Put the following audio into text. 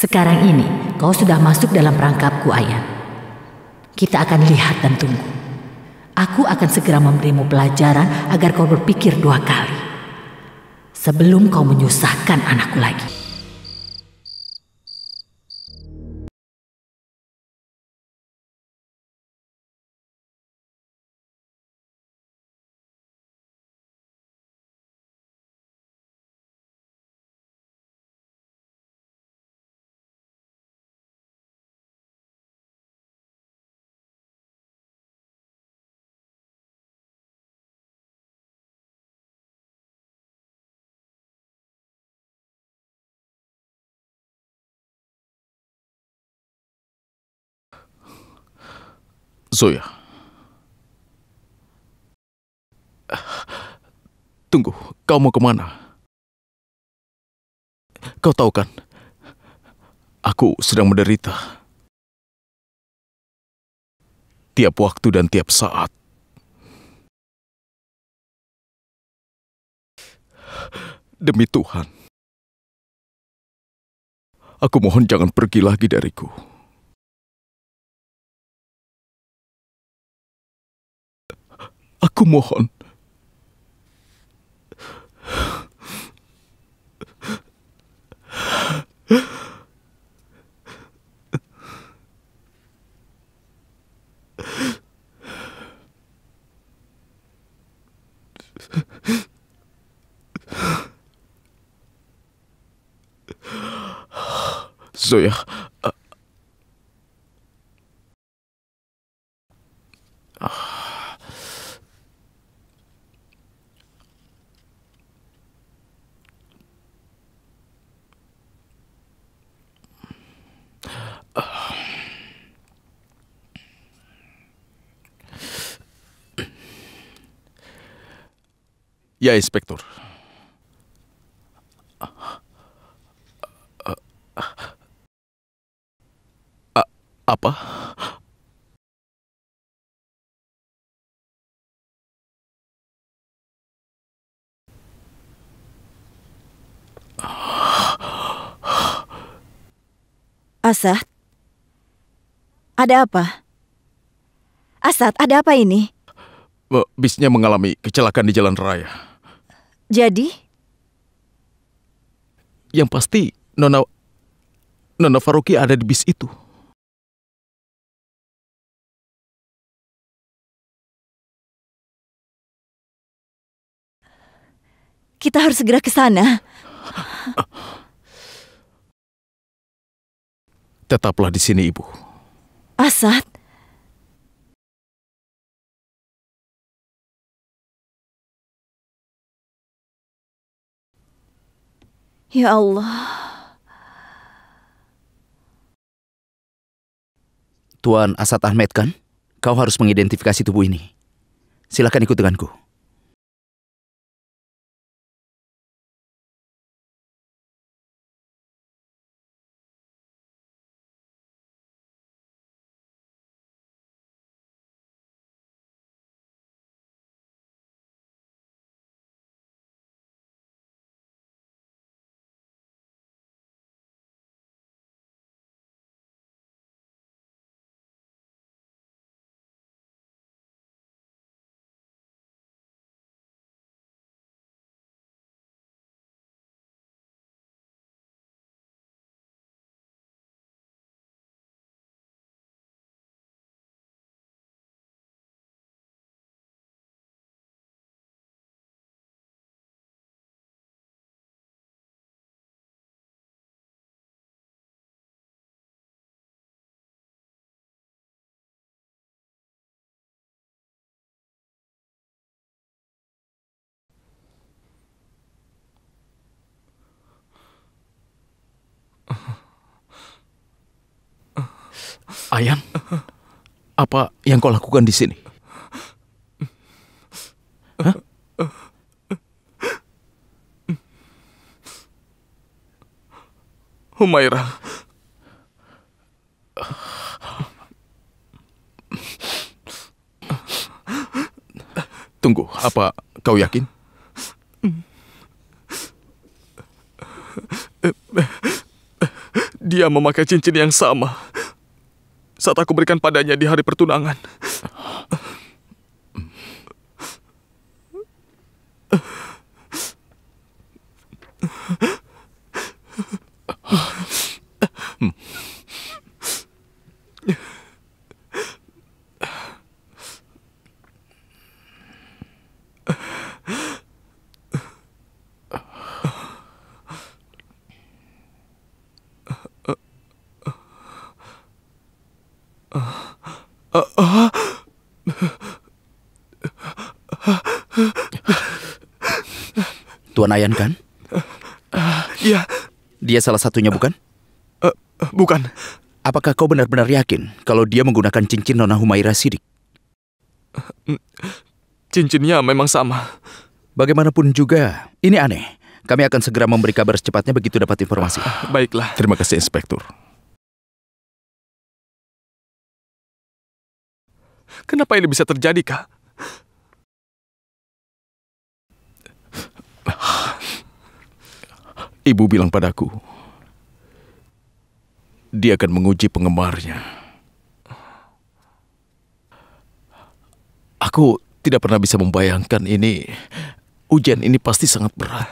Sekarang ini kau sudah masuk dalam perangkapku, Ayah. Kita akan lihat dan tunggu. Aku akan segera memberimu pelajaran agar kau berpikir dua kali. Sebelum kau menyusahkan anakku lagi. Zoya. Tunggu, kau mau kemana? Kau tahu kan, aku sedang menderita. Tiap waktu dan tiap saat. Demi Tuhan, aku mohon jangan pergi lagi dariku. kumohon. So ja. Ya, Inspektur. apa? Asad, ada apa? Asad, ada apa ini? Bisnya mengalami kecelakaan di jalan raya. Jadi? Yang pasti Nona Nona Faruki ada di bis itu. Kita harus segera ke sana. Tetaplah di sini, Ibu. Asad, Ya Allah. Tuan Asad Ahmed kan? Kau harus mengidentifikasi tubuh ini. Silakan ikut denganku. Sayang, apa yang kau lakukan di sini? Humaira. Tunggu, apa kau yakin? Dia memakai cincin yang sama saat aku berikan padanya di hari pertunangan. Tuan Ayan kan? Iya. Dia salah satunya bukan? Eh, eh, bukan. Apakah kau benar-benar yakin kalau dia menggunakan cincin Nona Humaira Sidik? Hmm, cincinnya memang sama. Bagaimanapun juga, ini aneh. Kami akan segera memberi kabar secepatnya begitu dapat informasi. Baiklah. Terima kasih, Inspektur. Kenapa ini bisa terjadi, Kak? Ibu bilang padaku, dia akan menguji penggemarnya. Aku tidak pernah bisa membayangkan ini. Ujian ini pasti sangat berat.